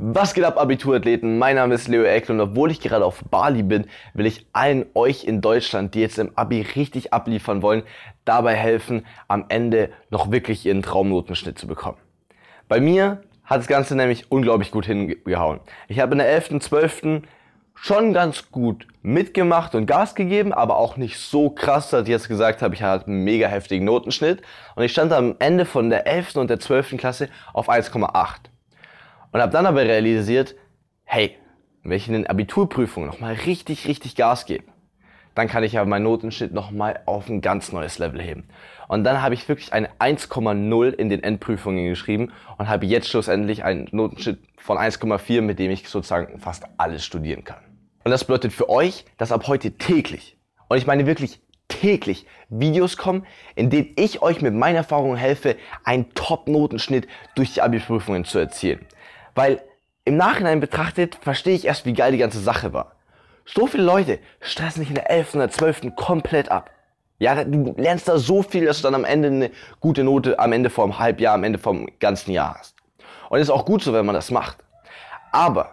Was geht ab, Abiturathleten? Mein Name ist Leo Eckl und obwohl ich gerade auf Bali bin, will ich allen euch in Deutschland, die jetzt im Abi richtig abliefern wollen, dabei helfen, am Ende noch wirklich ihren Traumnotenschnitt zu bekommen. Bei mir hat das Ganze nämlich unglaublich gut hingehauen. Ich habe in der 11., 12. schon ganz gut mitgemacht und Gas gegeben, aber auch nicht so krass, dass ich jetzt gesagt habe, ich hatte einen mega heftigen Notenschnitt. Und ich stand am Ende von der 11. und der 12. Klasse auf 1,8. Und habe dann aber realisiert, hey, wenn ich in den Abiturprüfungen nochmal richtig, richtig Gas gebe, dann kann ich ja meinen Notenschnitt nochmal auf ein ganz neues Level heben. Und dann habe ich wirklich eine 1,0 in den Endprüfungen geschrieben und habe jetzt schlussendlich einen Notenschnitt von 1,4, mit dem ich sozusagen fast alles studieren kann. Und das bedeutet für euch, dass ab heute täglich, und ich meine wirklich täglich Videos kommen, in denen ich euch mit meinen Erfahrungen helfe, einen Top-Notenschnitt durch die Abi-Prüfungen zu erzielen. Weil im Nachhinein betrachtet verstehe ich erst, wie geil die ganze Sache war. So viele Leute stressen sich in der 11. oder 12. komplett ab. Ja, du lernst da so viel, dass du dann am Ende eine gute Note am Ende vom Halbjahr, am Ende vom ganzen Jahr hast. Und ist auch gut so, wenn man das macht. Aber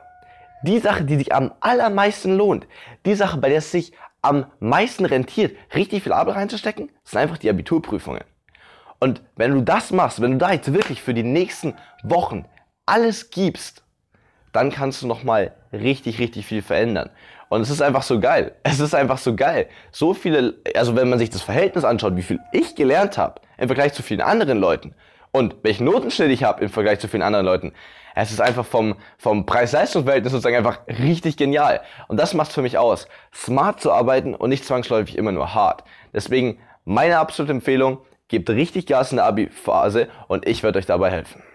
die Sache, die sich am allermeisten lohnt, die Sache, bei der es sich am meisten rentiert, richtig viel Arbeit reinzustecken, sind einfach die Abiturprüfungen. Und wenn du das machst, wenn du da jetzt wirklich für die nächsten Wochen alles gibst, dann kannst du nochmal richtig, richtig viel verändern. Und es ist einfach so geil. Es ist einfach so geil. So viele, also wenn man sich das Verhältnis anschaut, wie viel ich gelernt habe im Vergleich zu vielen anderen Leuten und welchen Notenschnitt ich habe im Vergleich zu vielen anderen Leuten, es ist einfach vom, vom Preis-Leistungs-Verhältnis sozusagen einfach richtig genial. Und das macht es für mich aus, smart zu arbeiten und nicht zwangsläufig immer nur hart. Deswegen meine absolute Empfehlung, gebt richtig Gas in der Abi-Phase und ich werde euch dabei helfen.